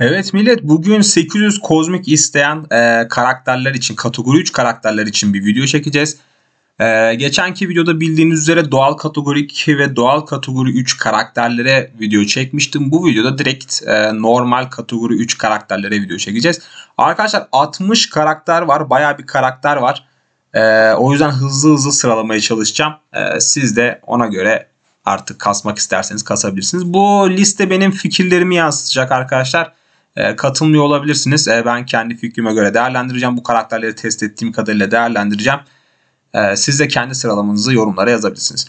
Evet millet bugün 800 kozmik isteyen e, karakterler için kategori 3 karakterler için bir video çekeceğiz. E, geçenki videoda bildiğiniz üzere doğal kategori 2 ve doğal kategori 3 karakterlere video çekmiştim. Bu videoda direkt e, normal kategori 3 karakterlere video çekeceğiz. Arkadaşlar 60 karakter var baya bir karakter var. E, o yüzden hızlı hızlı sıralamaya çalışacağım. E, siz de ona göre artık kasmak isterseniz kasabilirsiniz. Bu liste benim fikirlerimi yansıtacak arkadaşlar. Ee, katılmıyor olabilirsiniz. Ee, ben kendi fikrime göre değerlendireceğim. Bu karakterleri test ettiğim kadarıyla değerlendireceğim. Ee, siz de kendi sıralamanızı yorumlara yazabilirsiniz.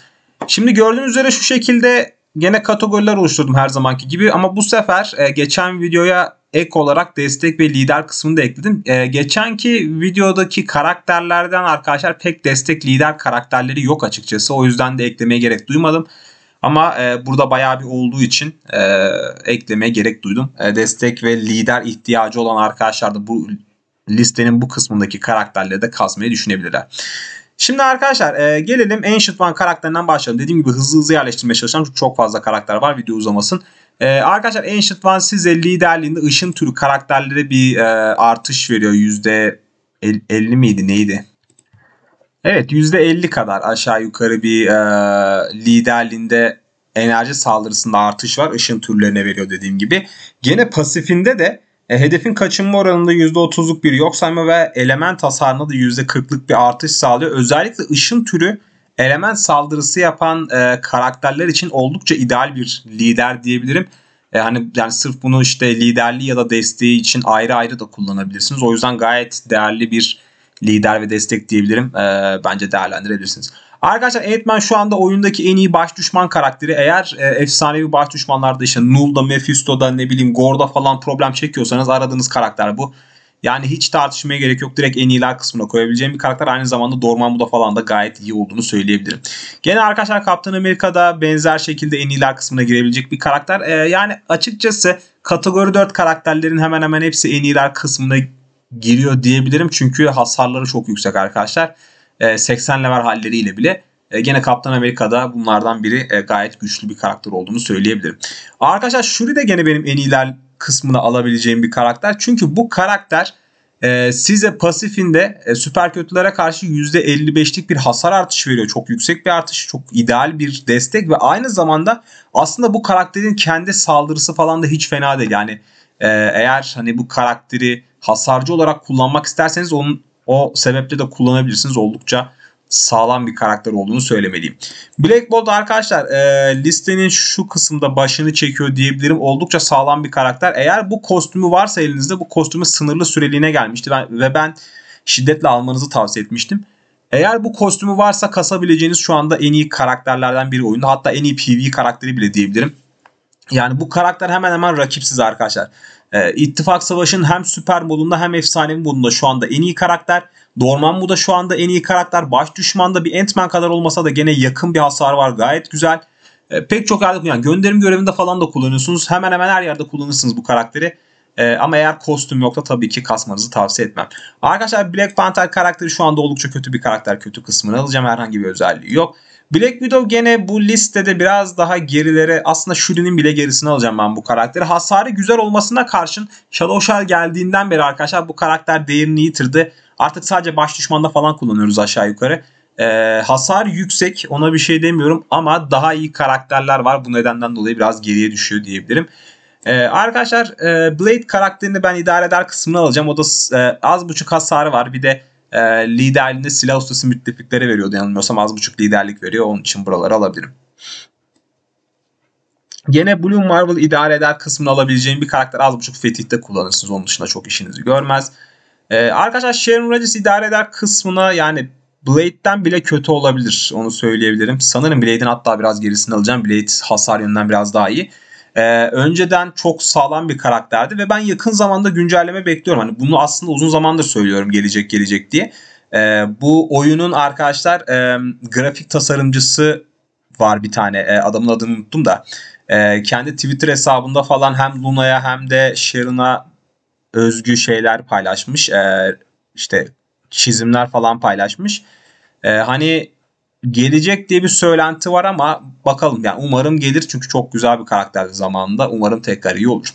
Şimdi gördüğünüz üzere şu şekilde gene kategoriler oluşturdum her zamanki gibi. Ama bu sefer e, geçen videoya ek olarak destek ve lider kısmını da ekledim. E, geçenki videodaki karakterlerden arkadaşlar pek destek lider karakterleri yok açıkçası. O yüzden de eklemeye gerek duymadım. Ama e, burada bayağı bir olduğu için e, eklemeye gerek duydum. E, destek ve lider ihtiyacı olan arkadaşlar da bu listenin bu kısmındaki karakterleri de kazmayı düşünebilirler. Şimdi arkadaşlar e, gelelim Ancient One karakterinden başlayalım. Dediğim gibi hızlı hızlı yerleştirmeye çalışacağım çünkü çok fazla karakter var video uzamasın. E, arkadaşlar Ancient One size liderliğinde ışın türü karakterlere bir e, artış veriyor. %50 miydi neydi? Evet %50 kadar aşağı yukarı bir e, liderliğinde enerji saldırısında artış var. Işın türlerine veriyor dediğim gibi. Gene pasifinde de e, hedefin kaçınma oranında %30'luk bir yok sayma ve element hasarına da %40'lık bir artış sağlıyor. Özellikle ışın türü element saldırısı yapan e, karakterler için oldukça ideal bir lider diyebilirim. E, hani yani sırf bunu işte liderliği ya da desteği için ayrı ayrı da kullanabilirsiniz. O yüzden gayet değerli bir lider ve destek diyebilirim. E, bence değerlendirebilirsiniz. Arkadaşlar Ant-Man şu anda oyundaki en iyi baş düşman karakteri. Eğer e, efsanevi baş düşmanlarda işte Null'da, Mephisto'da ne bileyim Gore'da falan problem çekiyorsanız aradığınız karakter bu. Yani hiç tartışmaya gerek yok. Direkt en iyiler kısmına koyabileceğim bir karakter. Aynı zamanda Dormammu'da falan da gayet iyi olduğunu söyleyebilirim. Gene arkadaşlar Kaptan Amerika'da benzer şekilde en iyiler kısmına girebilecek bir karakter. Ee, yani açıkçası kategori 4 karakterlerin hemen hemen hepsi en iyiler kısmına giriyor diyebilirim. Çünkü hasarları çok yüksek arkadaşlar. 80 ee, lever halleriyle bile e, gene Kaptan Amerika'da bunlardan biri e, gayet güçlü bir karakter olduğunu söyleyebilirim. Arkadaşlar Shuri de gene benim en iyiler kısmını alabileceğim bir karakter. Çünkü bu karakter e, size pasifinde süper kötülere karşı %55'lik bir hasar artışı veriyor. Çok yüksek bir artış, çok ideal bir destek ve aynı zamanda aslında bu karakterin kendi saldırısı falan da hiç fena değil. Yani eğer hani bu karakteri hasarcı olarak kullanmak isterseniz onun o sebeple de kullanabilirsiniz. Oldukça sağlam bir karakter olduğunu söylemeliyim. Black Bolt arkadaşlar e, listenin şu kısımda başını çekiyor diyebilirim. Oldukça sağlam bir karakter. Eğer bu kostümü varsa elinizde bu kostümü sınırlı süreliğine gelmişti ben, ve ben şiddetle almanızı tavsiye etmiştim. Eğer bu kostümü varsa kasabileceğiniz şu anda en iyi karakterlerden biri oyunda. Hatta en iyi PvE karakteri bile diyebilirim. Yani bu karakter hemen hemen rakipsiz arkadaşlar. E, İttifak Savaşı'nın hem süper modunda hem efsanevi modunda şu anda en iyi karakter. Dormammu da şu anda en iyi karakter. Baş düşmanda bir Ant-Man kadar olmasa da gene yakın bir hasar var. Gayet güzel. E, pek çok yerde yani gönderim görevinde falan da kullanıyorsunuz. Hemen hemen her yerde kullanırsınız bu karakteri. Ee, ama eğer kostüm yoksa tabii ki kasmanızı tavsiye etmem. Arkadaşlar Black Panther karakteri şu anda oldukça kötü bir karakter. Kötü kısmını alacağım. Herhangi bir özelliği yok. Black Widow gene bu listede biraz daha gerilere aslında Shuri'nin bile gerisini alacağım ben bu karakteri. Hasarı güzel olmasına karşın Shadow Shell geldiğinden beri arkadaşlar bu karakter değerini yitirdi. Artık sadece baş düşmanda falan kullanıyoruz aşağı yukarı. Ee, hasar yüksek ona bir şey demiyorum ama daha iyi karakterler var. Bu nedenden dolayı biraz geriye düşüyor diyebilirim. Ee, arkadaşlar e, Blade karakterini ben idare eder kısmını alacağım. O da e, az buçuk hasarı var. Bir de e, liderliğinde silah ustası müttefiklere veriyordu yanılmıyorsam az buçuk liderlik veriyor onun için buraları alabilirim. Gene Blue Marvel idare eder kısmını alabileceğin bir karakter az buçuk Fetih'te kullanırsınız. Onun dışında çok işinizi görmez. Ee, arkadaşlar Sharon Rogers idare eder kısmına yani Blade'den bile kötü olabilir. Onu söyleyebilirim. Sanırım Blade'in hatta biraz gerisini alacağım. Blade hasar yönünden biraz daha iyi. Ee, önceden çok sağlam bir karakterdi ve ben yakın zamanda güncelleme bekliyorum. Hani bunu aslında uzun zamandır söylüyorum gelecek gelecek diye. Ee, bu oyunun arkadaşlar e, grafik tasarımcısı var bir tane. E, adamın adını unuttum da. E, kendi Twitter hesabında falan hem Luna'ya hem de Sharon'a özgü şeyler paylaşmış. E, işte çizimler falan paylaşmış. E, hani gelecek diye bir söylenti var ama bakalım yani umarım gelir çünkü çok güzel bir karakterdi zamanında. Umarım tekrar iyi olur.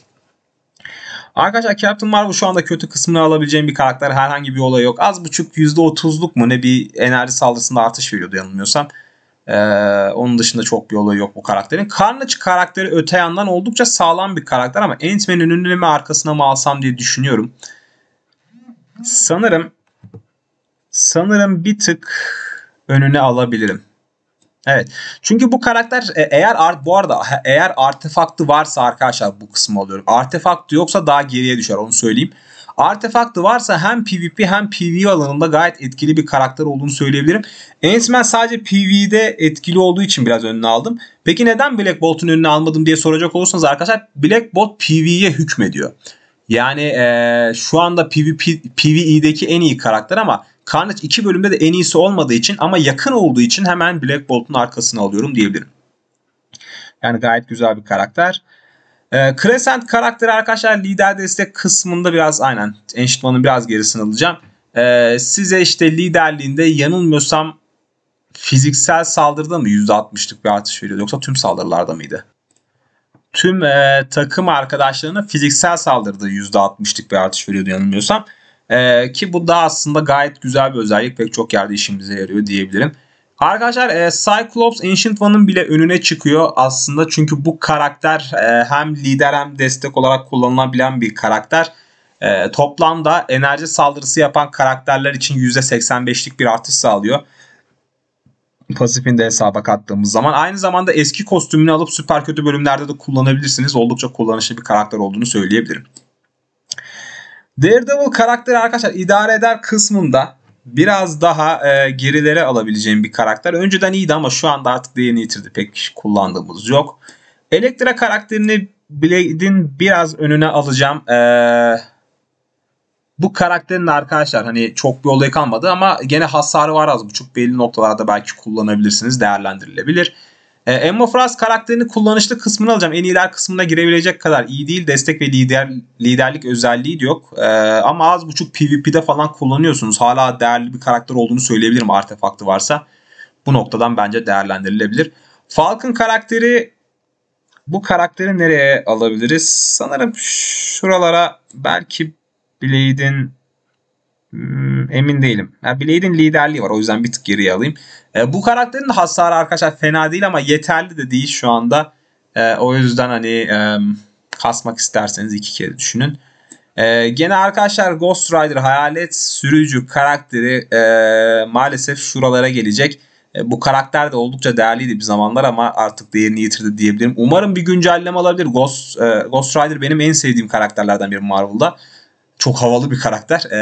Arkadaşlar Captain Marvel şu anda kötü kısmını alabileceğim bir karakter. Herhangi bir olay yok. Az buçuk %30'luk mu ne bir enerji saldırısında artış veriyordu yanılmıyorsam. Ee, onun dışında çok bir olay yok bu karakterin. Carnage karakteri öte yandan oldukça sağlam bir karakter ama Ant-Man'in önüne mi arkasına mı alsam diye düşünüyorum. Sanırım sanırım bir tık önüne alabilirim. Evet. Çünkü bu karakter e, eğer art bu arada eğer artefaktı varsa arkadaşlar bu kısmı alıyorum. Artefaktı yoksa daha geriye düşer onu söyleyeyim. Artefaktı varsa hem PvP hem PvE alanında gayet etkili bir karakter olduğunu söyleyebilirim. Ant-Man sadece PvE'de etkili olduğu için biraz önüne aldım. Peki neden Black Bolt'un önüne almadım diye soracak olursanız arkadaşlar Black Bolt PvE'ye hükmediyor. Yani e, şu anda PvP, PvE'deki en iyi karakter ama Carnage iki bölümde de en iyisi olmadığı için ama yakın olduğu için hemen Black Bolt'un arkasını alıyorum diyebilirim. Yani gayet güzel bir karakter. E, Crescent karakteri arkadaşlar lider destek kısmında biraz aynen Enchantment'ın biraz gerisini alacağım. E, size işte liderliğinde yanılmıyorsam fiziksel saldırıda mı %60'lık bir artış veriyor yoksa tüm saldırılarda mıydı? tüm e, takım arkadaşlarına fiziksel saldırıda %60'lık bir artış veriyordu yanılmıyorsam. E, ki bu da aslında gayet güzel bir özellik. Pek çok yerde işimize yarıyor diyebilirim. Arkadaşlar e, Cyclops Ancient One'ın bile önüne çıkıyor aslında. Çünkü bu karakter e, hem lider hem destek olarak kullanılabilen bir karakter. E, toplamda enerji saldırısı yapan karakterler için %85'lik bir artış sağlıyor pasifini de hesaba kattığımız zaman aynı zamanda eski kostümünü alıp süper kötü bölümlerde de kullanabilirsiniz. Oldukça kullanışlı bir karakter olduğunu söyleyebilirim. Daredevil karakteri arkadaşlar idare eder kısmında biraz daha e, gerilere alabileceğim bir karakter. Önceden iyiydi ama şu anda artık değerini yitirdi. Pek kullandığımız yok. Elektra karakterini Blade'in biraz önüne alacağım. Eee bu karakterin arkadaşlar hani çok bir olay kalmadı ama gene hasarı var az buçuk belli noktalarda belki kullanabilirsiniz değerlendirilebilir. E, Emma Frost karakterini kullanışlı kısmını alacağım. En iyiler kısmına girebilecek kadar iyi değil. Destek ve lider liderlik özelliği de yok. E, ama az buçuk PvP'de falan kullanıyorsunuz. Hala değerli bir karakter olduğunu söyleyebilirim artefaktı varsa. Bu noktadan bence değerlendirilebilir. Falcon karakteri bu karakteri nereye alabiliriz? Sanırım şuralara belki Blade'in hmm, emin değilim. Yani Blade'in liderliği var o yüzden bir tık geriye alayım. E, bu karakterin de hasarı arkadaşlar fena değil ama yeterli de değil şu anda. E, o yüzden hani e, kasmak isterseniz iki kere düşünün. gene arkadaşlar Ghost Rider hayalet sürücü karakteri maalesef şuralara gelecek. Bu karakter de oldukça değerliydi bir zamanlar ama artık değerini yitirdi diyebilirim. Umarım bir güncelleme alabilir. Ghost, Ghost Rider benim en sevdiğim karakterlerden biri Marvel'da çok havalı bir karakter. E,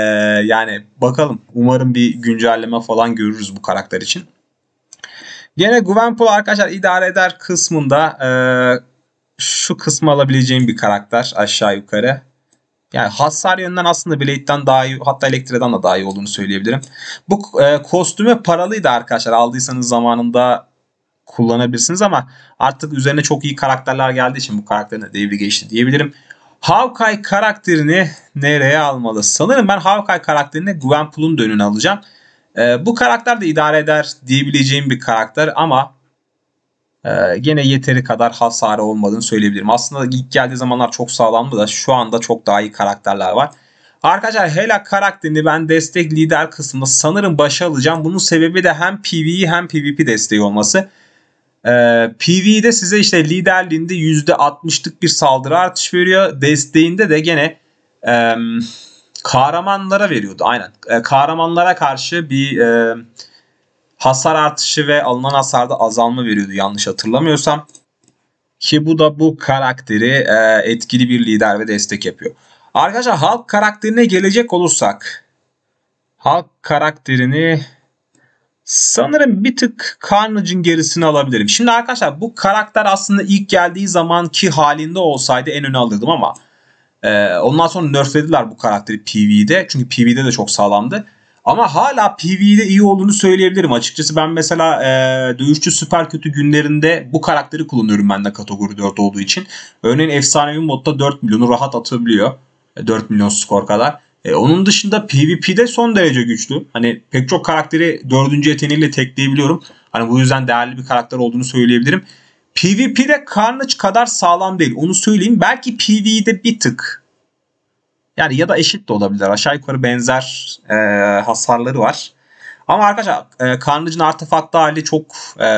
yani bakalım umarım bir güncelleme falan görürüz bu karakter için. Gene Gwenpool arkadaşlar idare eder kısmında e, şu kısmı alabileceğim bir karakter aşağı yukarı. Yani hasar yönden aslında Blade'den daha iyi hatta Elektra'dan da daha iyi olduğunu söyleyebilirim. Bu e, kostüme paralıydı arkadaşlar aldıysanız zamanında kullanabilirsiniz ama artık üzerine çok iyi karakterler geldiği için bu karakterin de devri geçti diyebilirim. Hawkeye karakterini nereye almalı? Sanırım ben Hawkeye karakterini Gwenpool'un da alacağım. E, bu karakter de idare eder diyebileceğim bir karakter ama e, gene yeteri kadar hasarı olmadığını söyleyebilirim. Aslında ilk geldiği zamanlar çok sağlamdı da şu anda çok daha iyi karakterler var. Arkadaşlar Hela karakterini ben destek lider kısmında sanırım başa alacağım. Bunun sebebi de hem PvE hem PvP desteği olması. E, ee, PV'de size işte liderliğinde %60'lık bir saldırı artış veriyor. Desteğinde de gene e, kahramanlara veriyordu. Aynen. E, kahramanlara karşı bir e, hasar artışı ve alınan hasarda azalma veriyordu yanlış hatırlamıyorsam. Ki bu da bu karakteri e, etkili bir lider ve destek yapıyor. Arkadaşlar halk karakterine gelecek olursak halk karakterini Sanırım bir tık Carnage'in gerisini alabilirim. Şimdi arkadaşlar bu karakter aslında ilk geldiği zamanki halinde olsaydı en öne alırdım ama e, ondan sonra nerflediler bu karakteri PvE'de. Çünkü PvE'de de çok sağlamdı. Ama hala PvE'de iyi olduğunu söyleyebilirim. Açıkçası ben mesela e, dövüşçü süper kötü günlerinde bu karakteri kullanıyorum ben de kategori 4 olduğu için. Örneğin efsanevi modda 4 milyonu rahat atabiliyor. 4 e, milyon skor kadar. E, onun dışında PvP'de son derece güçlü. Hani pek çok karakteri dördüncü yeteneğiyle tekleyebiliyorum. Hani bu yüzden değerli bir karakter olduğunu söyleyebilirim. PvP'de Carnage kadar sağlam değil. Onu söyleyeyim. Belki PvE'de bir tık yani ya da eşit de olabilir. Aşağı yukarı benzer e, hasarları var. Ama arkadaşlar e, Carnage'ın artefakta hali çok e,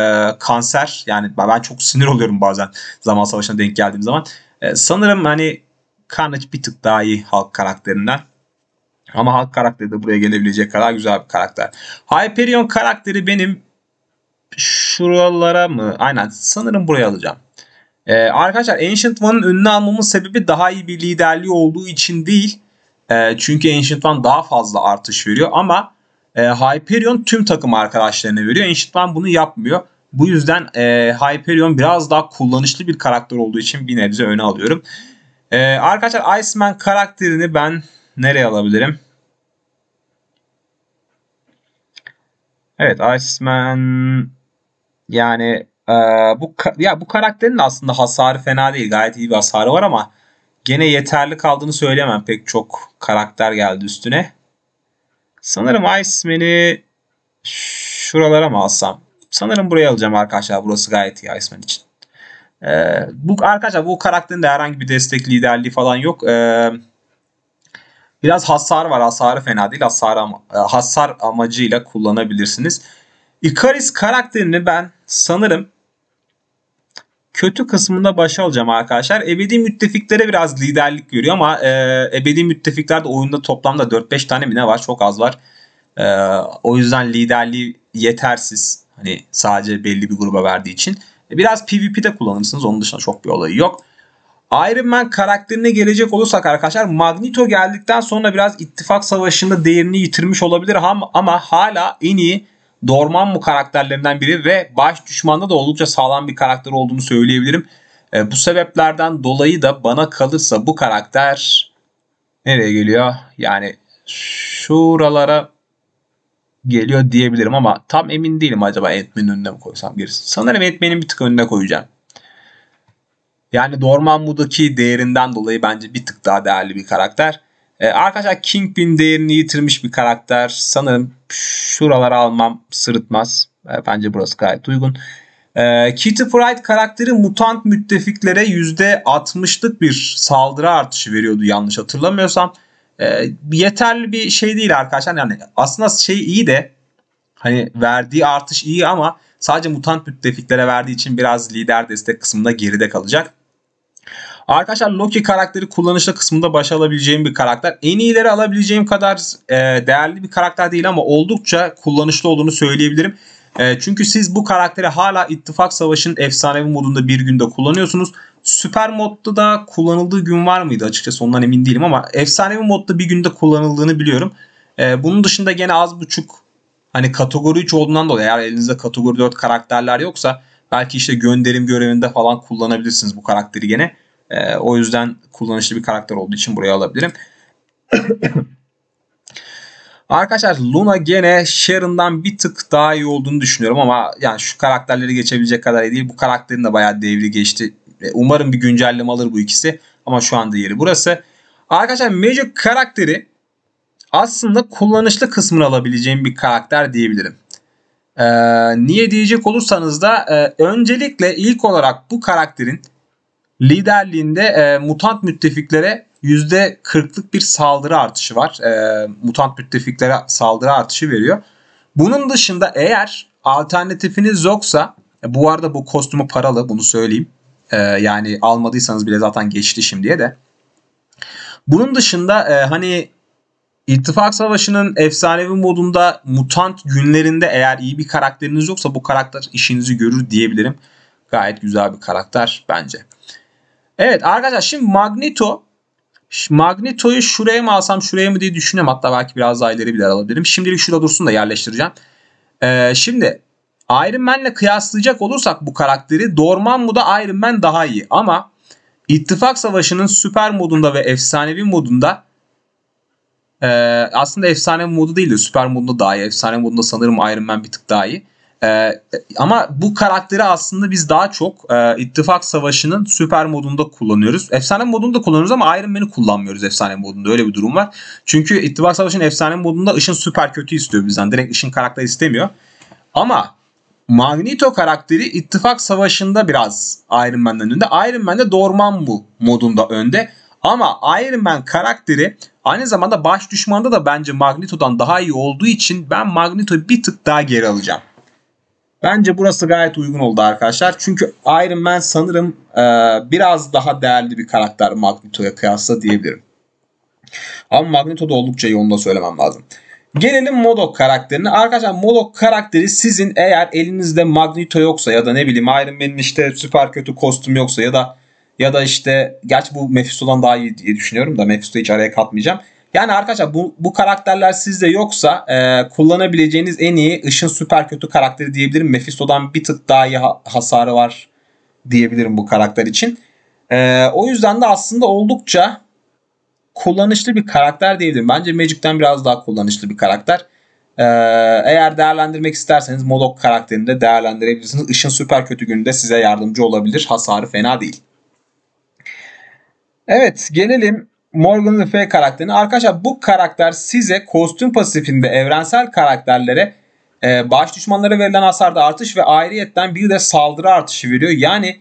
kanser. Yani ben çok sinir oluyorum bazen zaman savaşına denk geldiğim zaman. E, sanırım hani Carnage bir tık daha iyi halk karakterinden. Ama halk karakteri de buraya gelebilecek kadar güzel bir karakter. Hyperion karakteri benim şuralara mı? Aynen sanırım buraya alacağım. Ee, arkadaşlar Ancient One'ın önüne almamın sebebi daha iyi bir liderliği olduğu için değil. E, çünkü Ancient One daha fazla artış veriyor ama e, Hyperion tüm takım arkadaşlarına veriyor. Ancient One bunu yapmıyor. Bu yüzden e, Hyperion biraz daha kullanışlı bir karakter olduğu için bir nebze öne alıyorum. E, arkadaşlar Iceman karakterini ben nereye alabilirim? Evet Iceman yani e, bu ya bu karakterin de aslında hasarı fena değil. Gayet iyi bir hasarı var ama gene yeterli kaldığını söyleyemem. Pek çok karakter geldi üstüne. Sanırım Iceman'i şuralara mı alsam? Sanırım buraya alacağım arkadaşlar. Burası gayet iyi Iceman için. Ee, bu arkadaşlar bu karakterin de herhangi bir destek liderliği falan yok. Ee, Biraz hasar var. Hasarı fena değil. Hasar, ama, e, hasar amacıyla kullanabilirsiniz. Ikaris karakterini ben sanırım kötü kısmında başa alacağım arkadaşlar. Ebedi müttefiklere biraz liderlik görüyor ama e, ebedi müttefikler de oyunda toplamda 4-5 tane mi ne var? Çok az var. E, o yüzden liderliği yetersiz. Hani sadece belli bir gruba verdiği için. E, biraz PvP'de kullanırsınız. Onun dışında çok bir olayı yok. Iron Man karakterine gelecek olursak arkadaşlar Magneto geldikten sonra biraz ittifak savaşında değerini yitirmiş olabilir ama, ama hala en iyi Dorman Dormammu karakterlerinden biri ve baş düşmanda da oldukça sağlam bir karakter olduğunu söyleyebilirim. E, bu sebeplerden dolayı da bana kalırsa bu karakter nereye geliyor? Yani şuralara geliyor diyebilirim ama tam emin değilim acaba etmenin önüne mi koysam gerisi. Sanırım etmenin bir tık önüne koyacağım. Yani Dormammu'daki değerinden dolayı bence bir tık daha değerli bir karakter. Ee, arkadaşlar Kingpin değerini yitirmiş bir karakter. Sanırım şuralara almam sırıtmaz. Ee, bence burası gayet uygun. Ee, Kitty Pryde karakteri mutant müttefiklere %60'lık bir saldırı artışı veriyordu yanlış hatırlamıyorsam. Ee, yeterli bir şey değil arkadaşlar. Yani aslında şey iyi de hani verdiği artış iyi ama sadece mutant müttefiklere verdiği için biraz lider destek kısmında geride kalacak. Arkadaşlar Loki karakteri kullanışlı kısmında baş alabileceğim bir karakter. En iyileri alabileceğim kadar e, değerli bir karakter değil ama oldukça kullanışlı olduğunu söyleyebilirim. E, çünkü siz bu karakteri hala ittifak Savaşı'nın efsanevi modunda bir günde kullanıyorsunuz. Süper modda da kullanıldığı gün var mıydı açıkçası ondan emin değilim ama efsanevi modda bir günde kullanıldığını biliyorum. E, bunun dışında gene az buçuk hani kategori 3 olduğundan dolayı eğer elinizde kategori 4 karakterler yoksa belki işte gönderim görevinde falan kullanabilirsiniz bu karakteri gene. E, o yüzden kullanışlı bir karakter olduğu için buraya alabilirim. Arkadaşlar Luna gene Sharon'dan bir tık daha iyi olduğunu düşünüyorum ama yani şu karakterleri geçebilecek kadar iyi değil. Bu karakterin de bayağı devri geçti. Umarım bir güncelleme alır bu ikisi ama şu anda yeri burası. Arkadaşlar Magic karakteri aslında kullanışlı kısmını alabileceğim bir karakter diyebilirim. Ee, niye diyecek olursanız da e, öncelikle ilk olarak bu karakterin liderliğinde e, mutant müttefiklere %40'lık bir saldırı artışı var. E, mutant müttefiklere saldırı artışı veriyor. Bunun dışında eğer alternatifiniz yoksa e, bu arada bu kostümü paralı bunu söyleyeyim. E, yani almadıysanız bile zaten geçti şimdiye de. Bunun dışında e, hani İttifak Savaşı'nın efsanevi modunda mutant günlerinde eğer iyi bir karakteriniz yoksa bu karakter işinizi görür diyebilirim. Gayet güzel bir karakter bence. Evet arkadaşlar şimdi Magneto Magneto'yu şuraya mı alsam şuraya mı diye düşünüyorum. Hatta belki biraz daha ileri bile alabilirim. Şimdilik şurada dursun da yerleştireceğim. Ee, şimdi Iron Man'le kıyaslayacak olursak bu karakteri Dormammu'da Iron Man daha iyi. Ama İttifak Savaşı'nın süper modunda ve efsanevi modunda ee, aslında efsane modu değil de süper modunda daha iyi. Efsane modunda sanırım Iron Man bir tık daha iyi. Ee, ama bu karakteri aslında biz daha çok e, ittifak savaşının süper modunda kullanıyoruz. Efsane modunda kullanıyoruz ama Iron Man'i kullanmıyoruz efsane modunda. Öyle bir durum var. Çünkü ittifak savaşının efsane modunda ışın süper kötü istiyor bizden. Direkt ışın karakteri istemiyor. Ama Magneto karakteri ittifak savaşında biraz Iron Man'den önde. Iron Man'de Dorman bu modunda önde. Ama Iron Man karakteri aynı zamanda baş düşmanda da bence Magneto'dan daha iyi olduğu için ben Magneto'yu bir tık daha geri alacağım. Bence burası gayet uygun oldu arkadaşlar. Çünkü Iron Man sanırım e, biraz daha değerli bir karakter Magneto'ya kıyasla diyebilirim. Ama Magneto da oldukça iyi onu da söylemem lazım. Gelelim Modok karakterine. Arkadaşlar Modok karakteri sizin eğer elinizde Magneto yoksa ya da ne bileyim Iron Man'in işte süper kötü kostüm yoksa ya da ya da işte gerçi bu Mephisto'dan daha iyi diye düşünüyorum da Mephisto'yu hiç araya katmayacağım. Yani arkadaşlar bu, bu karakterler sizde yoksa e, kullanabileceğiniz en iyi ışın süper kötü karakteri diyebilirim. Mephisto'dan bir tık daha iyi hasarı var diyebilirim bu karakter için. E, o yüzden de aslında oldukça kullanışlı bir karakter diyebilirim. Bence Magic'ten biraz daha kullanışlı bir karakter. Ee, eğer değerlendirmek isterseniz Modok karakterini de değerlendirebilirsiniz. Işın süper kötü gününde size yardımcı olabilir. Hasarı fena değil. Evet gelelim Morgan Le Fay karakterini. Arkadaşlar bu karakter size kostüm pasifinde evrensel karakterlere e, baş düşmanlara verilen hasarda artış ve ayrıyetten bir de saldırı artışı veriyor. Yani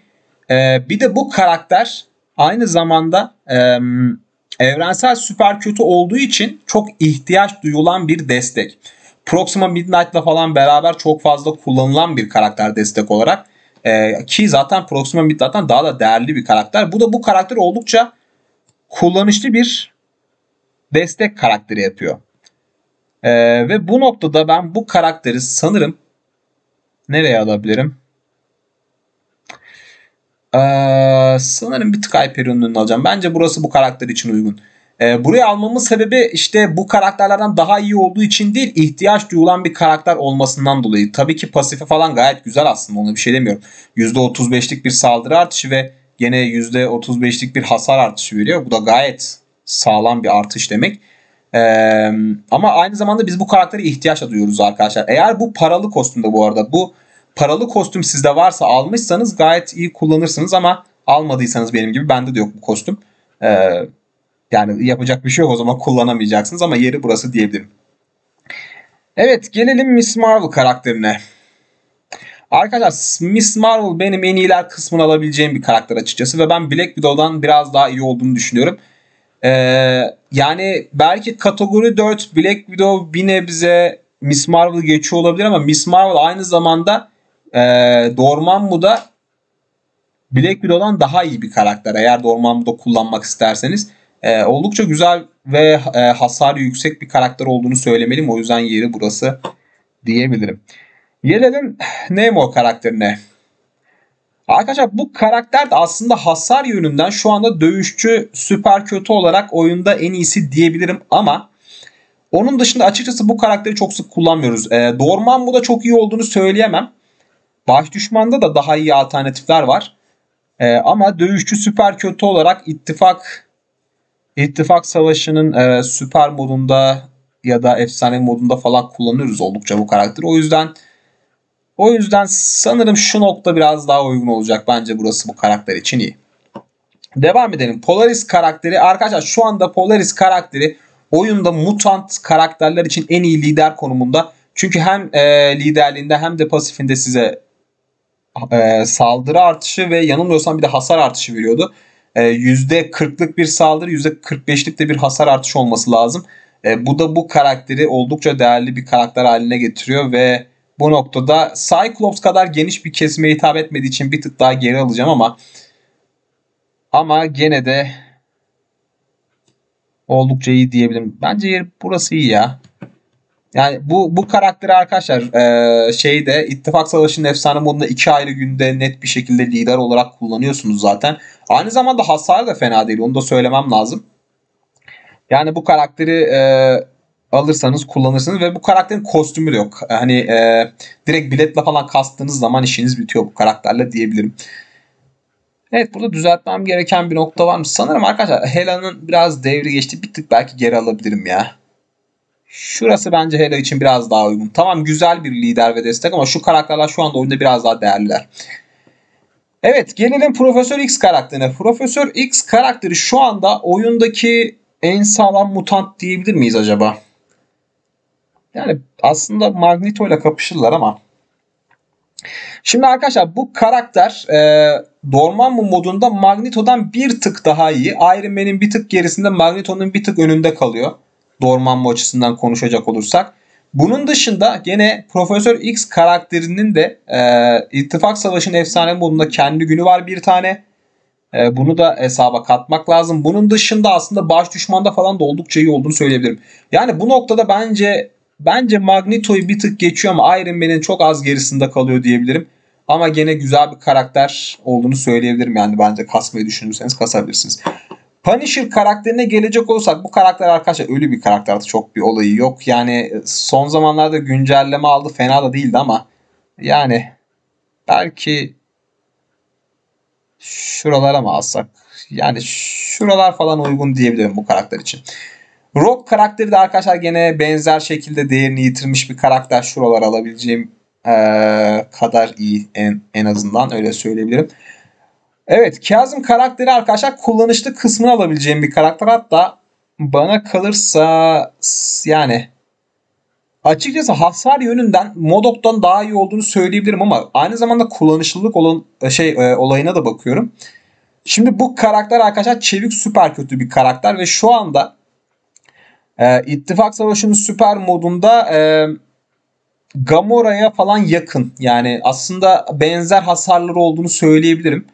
e, bir de bu karakter aynı zamanda e, evrensel süper kötü olduğu için çok ihtiyaç duyulan bir destek. Proxima Midnight'la falan beraber çok fazla kullanılan bir karakter destek olarak. E, ki zaten Proxima Midnight'tan daha da değerli bir karakter. Bu da bu karakter oldukça kullanışlı bir destek karakteri yapıyor. Ee, ve bu noktada ben bu karakteri sanırım nereye alabilirim? Ee, sanırım bir tık Hyperion'un alacağım. Bence burası bu karakter için uygun. Ee, buraya almamın sebebi işte bu karakterlerden daha iyi olduğu için değil ihtiyaç duyulan bir karakter olmasından dolayı. Tabii ki pasifi falan gayet güzel aslında ona bir şey demiyorum. %35'lik bir saldırı artışı ve Gene %35'lik bir hasar artışı veriyor. Bu da gayet sağlam bir artış demek. Ee, ama aynı zamanda biz bu karakteri ihtiyaç duyuyoruz arkadaşlar. Eğer bu paralı kostümde bu arada bu paralı kostüm sizde varsa almışsanız gayet iyi kullanırsınız ama almadıysanız benim gibi bende de yok bu kostüm. Ee, yani yapacak bir şey yok o zaman kullanamayacaksınız ama yeri burası diyebilirim. Evet gelelim Miss Marvel karakterine. Arkadaşlar Miss Marvel benim en iyiler kısmını alabileceğim bir karakter açıkçası. Ve ben Black Widow'dan biraz daha iyi olduğunu düşünüyorum. Ee, yani belki kategori 4 Black Widow bir nebze Miss Marvel geçiyor olabilir ama Miss Marvel aynı zamanda e, Dormammu'da Black Widow'dan daha iyi bir karakter. Eğer Dormammu'da kullanmak isterseniz. E, oldukça güzel ve e, hasarı yüksek bir karakter olduğunu söylemeliyim. O yüzden yeri burası diyebilirim. Gelelim Nemo karakterine. Arkadaşlar bu karakter de aslında hasar yönünden şu anda dövüşçü süper kötü olarak oyunda en iyisi diyebilirim ama onun dışında açıkçası bu karakteri çok sık kullanmıyoruz. E, ee, Dorman bu da çok iyi olduğunu söyleyemem. Baş düşmanda da daha iyi alternatifler var. E, ama dövüşçü süper kötü olarak ittifak ittifak savaşının e, süper modunda ya da efsane modunda falan kullanıyoruz oldukça bu karakteri. O yüzden o yüzden sanırım şu nokta biraz daha uygun olacak bence burası bu karakter için iyi. Devam edelim. Polaris karakteri arkadaşlar şu anda Polaris karakteri oyunda mutant karakterler için en iyi lider konumunda. Çünkü hem e, liderliğinde hem de pasifinde size e, saldırı artışı ve yanılmıyorsam bir de hasar artışı veriyordu. E, %40'lık bir saldırı %45'lik de bir hasar artışı olması lazım. E, bu da bu karakteri oldukça değerli bir karakter haline getiriyor ve bu noktada Cyclops kadar geniş bir kesime hitap etmediği için bir tık daha geri alacağım ama ama gene de oldukça iyi diyebilirim. Bence yer burası iyi ya. Yani bu bu karakteri arkadaşlar e, şeyde İttifak Savaşı'nın efsane modunda iki ayrı günde net bir şekilde lider olarak kullanıyorsunuz zaten. Aynı zamanda hasar da fena değil. Onu da söylemem lazım. Yani bu karakteri e, alırsanız kullanırsınız ve bu karakterin kostümü de yok. Hani e, direkt biletle falan kastığınız zaman işiniz bitiyor bu karakterle diyebilirim. Evet burada düzeltmem gereken bir nokta var mı? Sanırım arkadaşlar Hela'nın biraz devri geçti. Bir tık belki geri alabilirim ya. Şurası bence Hela için biraz daha uygun. Tamam güzel bir lider ve destek ama şu karakterler şu anda oyunda biraz daha değerliler. Evet gelelim Profesör X karakterine. Profesör X karakteri şu anda oyundaki en sağlam mutant diyebilir miyiz acaba? Yani aslında Magneto ile kapışırlar ama. Şimdi arkadaşlar bu karakter e, Dormammu modunda Magneto'dan bir tık daha iyi. Iron Man'in bir tık gerisinde Magneto'nun bir tık önünde kalıyor. Dormammu açısından konuşacak olursak. Bunun dışında gene Profesör X karakterinin de e, İttifak Savaşı'nın efsane modunda kendi günü var bir tane. E, bunu da hesaba katmak lazım. Bunun dışında aslında baş düşmanda falan da oldukça iyi olduğunu söyleyebilirim. Yani bu noktada bence Bence Magneto'yu bir tık geçiyor ama Iron Man'in çok az gerisinde kalıyor diyebilirim. Ama gene güzel bir karakter olduğunu söyleyebilirim yani bence kasmayı düşünürseniz kasabilirsiniz. Punisher karakterine gelecek olursak, bu karakter arkadaşlar ölü bir karakter, Çok bir olayı yok. Yani e, son zamanlarda güncelleme aldı. Fena da değildi ama yani belki şuralara mı alsak? Yani şuralar falan uygun diyebilirim bu karakter için. Rock karakteri de arkadaşlar gene benzer şekilde değerini yitirmiş bir karakter. Şuralar alabileceğim e, kadar iyi en, en azından öyle söyleyebilirim. Evet Kazım karakteri arkadaşlar kullanışlı kısmını alabileceğim bir karakter. Hatta bana kalırsa yani açıkçası hasar yönünden Modok'tan daha iyi olduğunu söyleyebilirim ama aynı zamanda kullanışlılık olan e, şey e, olayına da bakıyorum. Şimdi bu karakter arkadaşlar çevik süper kötü bir karakter ve şu anda e, İttifak Savaşı'nın süper modunda e, Gamora'ya falan yakın. Yani aslında benzer hasarları olduğunu söyleyebilirim.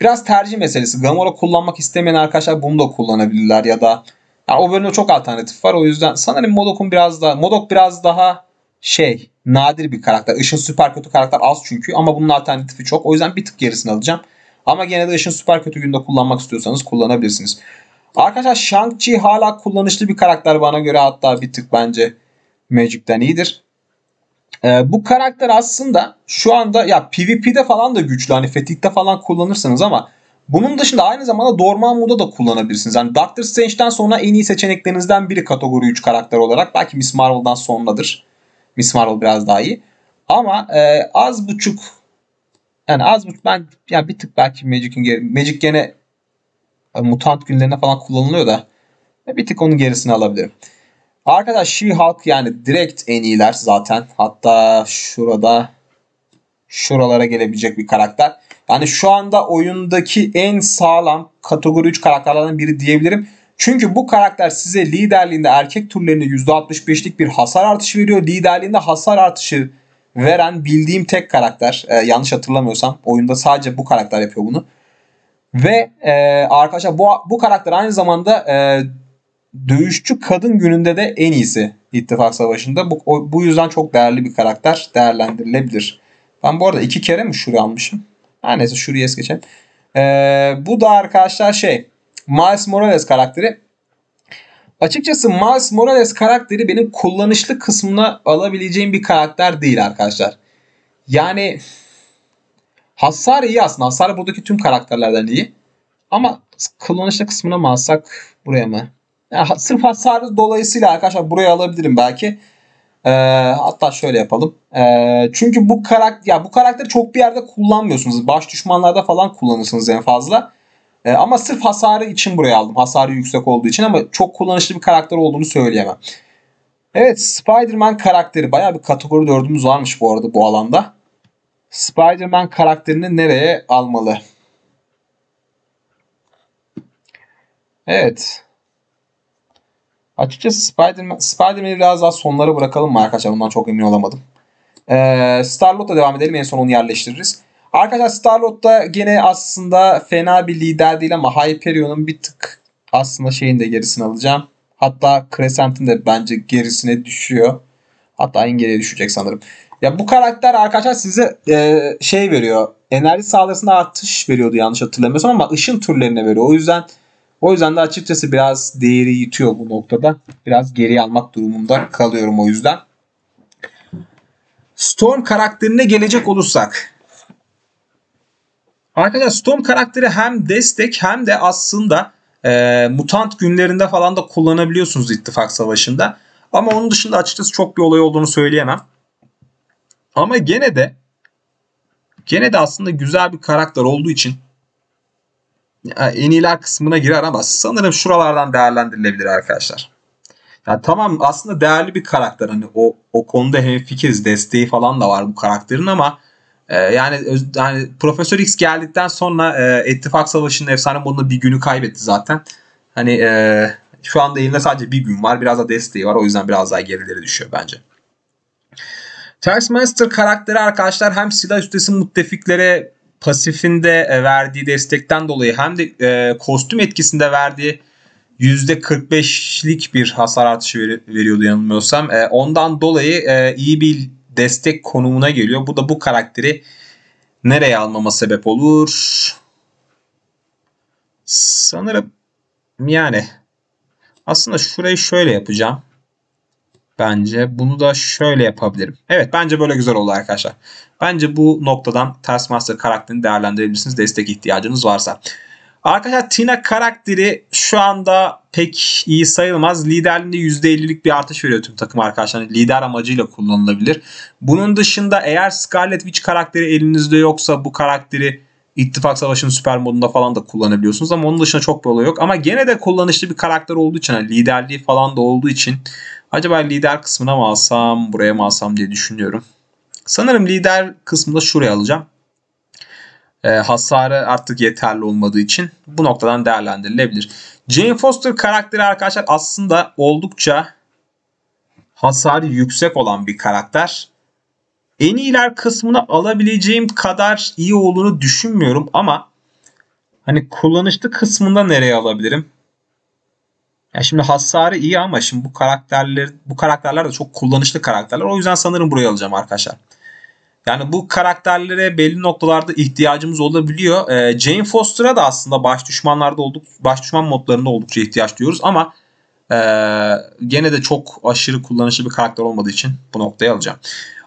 Biraz tercih meselesi. Gamora kullanmak istemeyen arkadaşlar bunu da kullanabilirler ya da yani o bölümde çok alternatif var. O yüzden sanırım Modok'un biraz daha Modok biraz daha şey nadir bir karakter. Işın süper kötü karakter az çünkü ama bunun alternatifi çok. O yüzden bir tık gerisini alacağım. Ama gene de Işın süper kötü günde kullanmak istiyorsanız kullanabilirsiniz. Arkadaşlar Shang-Chi hala kullanışlı bir karakter bana göre hatta bir tık bence Magic'ten iyidir. Ee, bu karakter aslında şu anda ya PvP'de falan da güçlü. Hani fetikte falan kullanırsınız ama bunun dışında aynı zamanda Dormammu'da da kullanabilirsiniz. Yani Doctor Strange'den sonra en iyi seçeneklerinizden biri kategori 3 karakter olarak. Belki Miss Marvel'dan sonradır. Miss Marvel biraz daha iyi. Ama e, az buçuk yani az buçuk ben ya bir tık belki Magic'in Magic gene e, mutant günlerine falan kullanılıyor da e, bir tık onun gerisini alabilirim. Arkadaş She-Hulk yani direkt en iyiler zaten. Hatta şurada şuralara gelebilecek bir karakter. Yani şu anda oyundaki en sağlam kategori 3 karakterlerden biri diyebilirim. Çünkü bu karakter size liderliğinde erkek türlerinde %65'lik bir hasar artışı veriyor. Liderliğinde hasar artışı veren bildiğim tek karakter. Ee, yanlış hatırlamıyorsam oyunda sadece bu karakter yapıyor bunu. Ve e, arkadaşlar bu, bu karakter aynı zamanda e, dövüşçü kadın gününde de en iyisi İttifak Savaşı'nda. Bu, o, bu yüzden çok değerli bir karakter. Değerlendirilebilir. Ben bu arada iki kere mi Shuri almışım? Her neyse şuraya es geçelim. E, bu da arkadaşlar şey Miles Morales karakteri. Açıkçası Miles Morales karakteri benim kullanışlı kısmına alabileceğim bir karakter değil arkadaşlar. Yani Hasar iyi aslında. Hasar buradaki tüm karakterlerden iyi. Ama kullanışlı kısmına mı alsak buraya mı? Yani sırf hasarı dolayısıyla arkadaşlar buraya alabilirim belki. Ee, hatta şöyle yapalım. Ee, çünkü bu karakter ya bu karakteri çok bir yerde kullanmıyorsunuz. Baş düşmanlarda falan kullanırsınız en fazla. Ee, ama sırf hasarı için buraya aldım. Hasarı yüksek olduğu için ama çok kullanışlı bir karakter olduğunu söyleyemem. Evet Spider-Man karakteri baya bir kategori dördümüz varmış bu arada bu alanda. Spider-Man karakterini nereye almalı? Evet. Açıkçası Spider-Man, spider biraz daha sonlara bırakalım mı arkadaşlar? Bundan çok emin olamadım. Ee, Star-Lord'a devam edelim. En son onu yerleştiririz. Arkadaşlar Star-Lord da gene aslında fena bir lider değil ama Hyperion'un bir tık aslında şeyin de gerisini alacağım. Hatta Crescent'in de bence gerisine düşüyor. Hatta en geriye düşecek sanırım. Ya bu karakter arkadaşlar size e, şey veriyor. Enerji sağlasında artış veriyordu yanlış hatırlamıyorsam ama ışın türlerine veriyor. O yüzden o yüzden de açıkçası biraz değeri yitiyor bu noktada. Biraz geri almak durumunda kalıyorum o yüzden. Storm karakterine gelecek olursak. Arkadaşlar Storm karakteri hem destek hem de aslında e, mutant günlerinde falan da kullanabiliyorsunuz ittifak savaşında. Ama onun dışında açıkçası çok bir olay olduğunu söyleyemem. Ama gene de gene de aslında güzel bir karakter olduğu için en iyiler kısmına girer ama sanırım şuralardan değerlendirilebilir arkadaşlar. Yani tamam aslında değerli bir karakter hani o o konuda hem hemfikiriz desteği falan da var bu karakterin ama e, yani yani Profesör X geldikten sonra e, Ettifak Savaşı'nın efsane modunda bir günü kaybetti zaten. Hani e, şu anda elinde sadece bir gün var. Biraz da desteği var. O yüzden biraz daha gerileri düşüyor bence. Ters karakteri arkadaşlar hem silah üstesi müttefiklere pasifinde e, verdiği destekten dolayı hem de e, kostüm etkisinde verdiği %45'lik bir hasar artışı ver, veriyordu yanılmıyorsam. E, ondan dolayı e, iyi bir destek konumuna geliyor. Bu da bu karakteri nereye almama sebep olur? Sanırım yani aslında şurayı şöyle yapacağım. Bence bunu da şöyle yapabilirim. Evet bence böyle güzel oldu arkadaşlar. Bence bu noktadan Task Master karakterini değerlendirebilirsiniz destek ihtiyacınız varsa. Arkadaşlar Tina karakteri şu anda pek iyi sayılmaz. Liderliğinde %50'lik bir artış veriyor tüm takım arkadaşlar. Hani lider amacıyla kullanılabilir. Bunun dışında eğer Scarlet Witch karakteri elinizde yoksa bu karakteri İttifak Savaşı'nın süper modunda falan da kullanabiliyorsunuz ama onun dışında çok bir olay yok. Ama gene de kullanışlı bir karakter olduğu için liderliği falan da olduğu için acaba lider kısmına mı alsam buraya mı alsam diye düşünüyorum. Sanırım lider kısmında şuraya alacağım. E, hasarı artık yeterli olmadığı için bu noktadan değerlendirilebilir. Jane Foster karakteri arkadaşlar aslında oldukça hasarı yüksek olan bir karakter. En iyiler kısmına alabileceğim kadar iyi olduğunu düşünmüyorum ama hani kullanışlı kısmında nereye alabilirim? Ya şimdi hasarı iyi ama şimdi bu karakterler bu karakterler de çok kullanışlı karakterler. O yüzden sanırım buraya alacağım arkadaşlar. Yani bu karakterlere belli noktalarda ihtiyacımız olabiliyor. Ee, Jane Foster'a da aslında baş düşmanlarda olduk, baş düşman modlarında oldukça ihtiyaç duyuyoruz ama e, gene de çok aşırı kullanışlı bir karakter olmadığı için bu noktayı alacağım.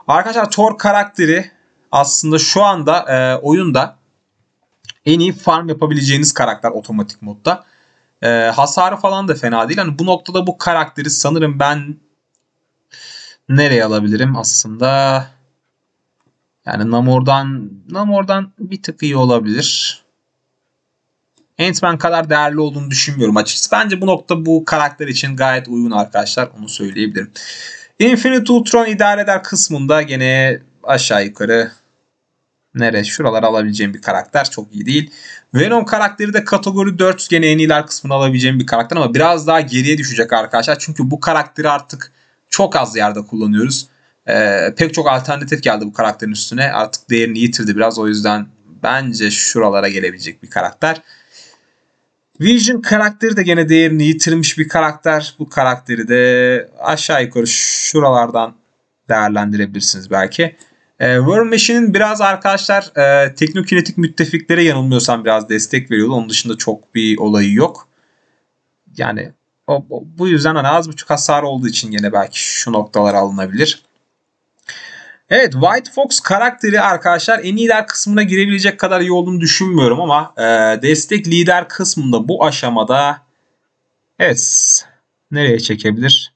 Arkadaşlar Thor karakteri aslında şu anda e, oyunda en iyi farm yapabileceğiniz karakter otomatik modda. E, hasarı falan da fena değil. Hani bu noktada bu karakteri sanırım ben nereye alabilirim aslında? Yani Namor'dan Namor'dan bir tık iyi olabilir. Ant-Man kadar değerli olduğunu düşünmüyorum açıkçası. Bence bu nokta bu karakter için gayet uygun arkadaşlar. Onu söyleyebilirim. Infinite Ultron idare eder kısmında gene aşağı yukarı nere şuralara alabileceğim bir karakter çok iyi değil. Venom karakteri de kategori 4 gene en iyiler kısmına alabileceğim bir karakter ama biraz daha geriye düşecek arkadaşlar. Çünkü bu karakteri artık çok az yerde kullanıyoruz. Ee, pek çok alternatif geldi bu karakterin üstüne. Artık değerini yitirdi biraz o yüzden bence şuralara gelebilecek bir karakter. Vision karakteri de gene değerini yitirmiş bir karakter. Bu karakteri de aşağı yukarı şuralardan değerlendirebilirsiniz belki. E, ee, War Machine'in biraz arkadaşlar e, teknokinetik müttefiklere yanılmıyorsam biraz destek veriyordu. Onun dışında çok bir olayı yok. Yani o, o, bu yüzden hani az buçuk hasar olduğu için yine belki şu noktalar alınabilir. Evet White Fox karakteri arkadaşlar en iyiler kısmına girebilecek kadar iyi olduğunu düşünmüyorum ama e, destek lider kısmında bu aşamada evet nereye çekebilir?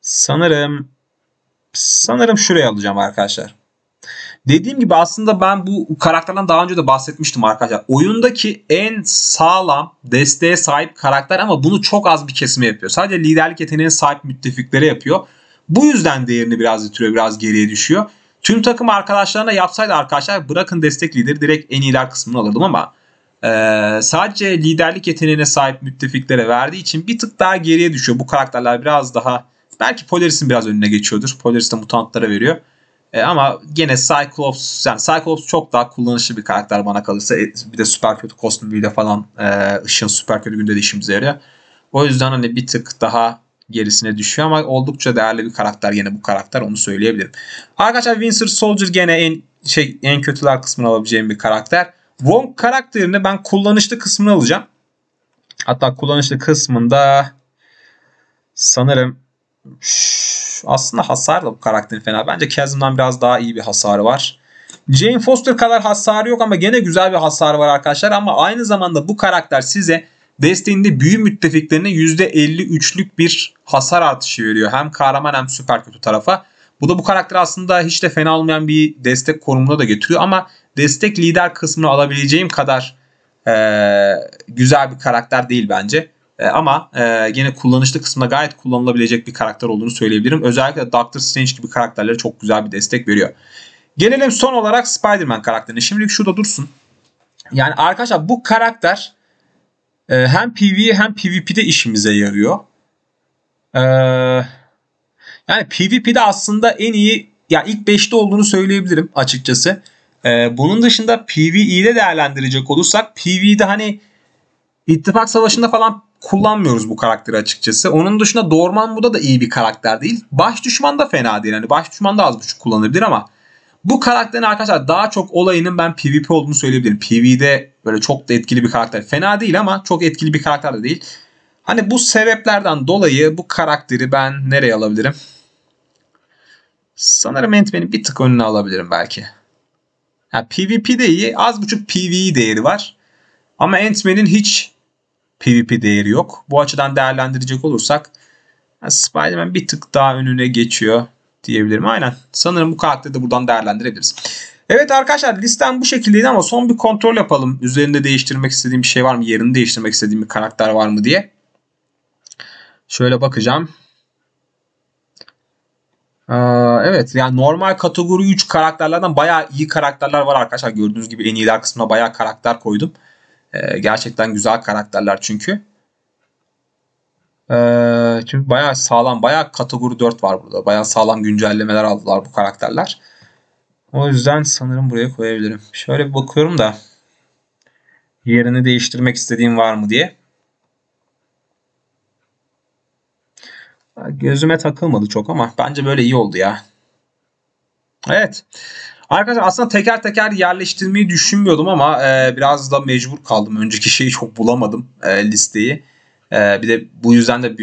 Sanırım sanırım şuraya alacağım arkadaşlar. Dediğim gibi aslında ben bu karakterden daha önce de bahsetmiştim arkadaşlar. Oyundaki en sağlam desteğe sahip karakter ama bunu çok az bir kesime yapıyor. Sadece liderlik yeteneğine sahip müttefiklere yapıyor. Bu yüzden değerini biraz yitiriyor, biraz geriye düşüyor. Tüm takım arkadaşlarına yapsaydı arkadaşlar bırakın destek lideri direkt en iyiler kısmını alırdım ama e, sadece liderlik yeteneğine sahip müttefiklere verdiği için bir tık daha geriye düşüyor. Bu karakterler biraz daha belki Polaris'in biraz önüne geçiyordur. Polaris de mutantlara veriyor. E, ama gene Cyclops yani Cyclops çok daha kullanışlı bir karakter bana kalırsa. E, bir de süper kötü kostümüyle falan e, ışın süper kötü günde de işimize yarıyor. O yüzden hani bir tık daha gerisine düşüyor ama oldukça değerli bir karakter yine bu karakter onu söyleyebilirim. Arkadaşlar Windsor Soldier gene en şey en kötüler kısmını alabileceğim bir karakter. Wong karakterini ben kullanışlı kısmını alacağım. Hatta kullanışlı kısmında sanırım aslında hasar da bu karakterin fena. Bence Chasm'dan biraz daha iyi bir hasarı var. Jane Foster kadar hasarı yok ama gene güzel bir hasarı var arkadaşlar. Ama aynı zamanda bu karakter size desteğinde büyü müttefiklerine %53'lük bir hasar artışı veriyor. Hem kahraman hem süper kötü tarafa. Bu da bu karakter aslında hiç de fena olmayan bir destek konumuna da getiriyor ama destek lider kısmını alabileceğim kadar e, güzel bir karakter değil bence. E, ama e, yine kullanışlı kısmında gayet kullanılabilecek bir karakter olduğunu söyleyebilirim. Özellikle Doctor Strange gibi karakterlere çok güzel bir destek veriyor. Gelelim son olarak Spider-Man karakterine. Şimdilik şurada dursun. Yani arkadaşlar bu karakter ee, hem PvE hem PvP'de işimize yarıyor. Ee, yani PvP'de aslında en iyi ya ilk 5'te olduğunu söyleyebilirim açıkçası. Ee, bunun dışında PvE'de değerlendirecek olursak PvE'de hani ittifak Savaşı'nda falan kullanmıyoruz bu karakteri açıkçası. Onun dışında Dorman bu da iyi bir karakter değil. Baş düşman da fena değil. Hani baş düşman da az buçuk kullanılabilir ama bu karakterin arkadaşlar daha çok olayının ben PvP olduğunu söyleyebilirim. Pv'de böyle çok da etkili bir karakter. Fena değil ama çok etkili bir karakter de değil. Hani bu sebeplerden dolayı bu karakteri ben nereye alabilirim? Sanırım Ant-Man'in bir tık önüne alabilirim belki. Yani PvP'de iyi. Az buçuk PvE değeri var. Ama Ant-Man'in hiç PvP değeri yok. Bu açıdan değerlendirecek olursak yani Spider-Man bir tık daha önüne geçiyor diyebilirim. Aynen. Sanırım bu karakteri de buradan değerlendirebiliriz. Evet arkadaşlar listem bu şekildeydi ama son bir kontrol yapalım. Üzerinde değiştirmek istediğim bir şey var mı? Yerini değiştirmek istediğim bir karakter var mı diye. Şöyle bakacağım. Ee, evet yani normal kategori 3 karakterlerden bayağı iyi karakterler var arkadaşlar. Gördüğünüz gibi en iyiler kısmına bayağı karakter koydum. Ee, gerçekten güzel karakterler çünkü. Ee, çünkü bayağı sağlam, bayağı kategori 4 var burada. Bayağı sağlam güncellemeler aldılar bu karakterler. O yüzden sanırım buraya koyabilirim. Şöyle bir bakıyorum da yerini değiştirmek istediğim var mı diye. Gözüme takılmadı çok ama bence böyle iyi oldu ya. Evet. Arkadaşlar aslında teker teker yerleştirmeyi düşünmüyordum ama e, biraz da mecbur kaldım. Önceki şeyi çok bulamadım e, listeyi. E, bir de bu yüzden de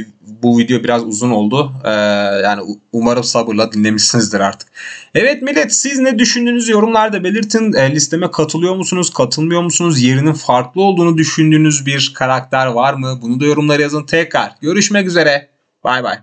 bu video biraz uzun oldu. E, yani umarım sabırla dinlemişsinizdir artık. Evet millet siz ne düşündüğünüzü yorumlarda belirtin. E, listeme katılıyor musunuz, katılmıyor musunuz? Yerinin farklı olduğunu düşündüğünüz bir karakter var mı? Bunu da yorumlara yazın tekrar. Görüşmek üzere. Bay bay.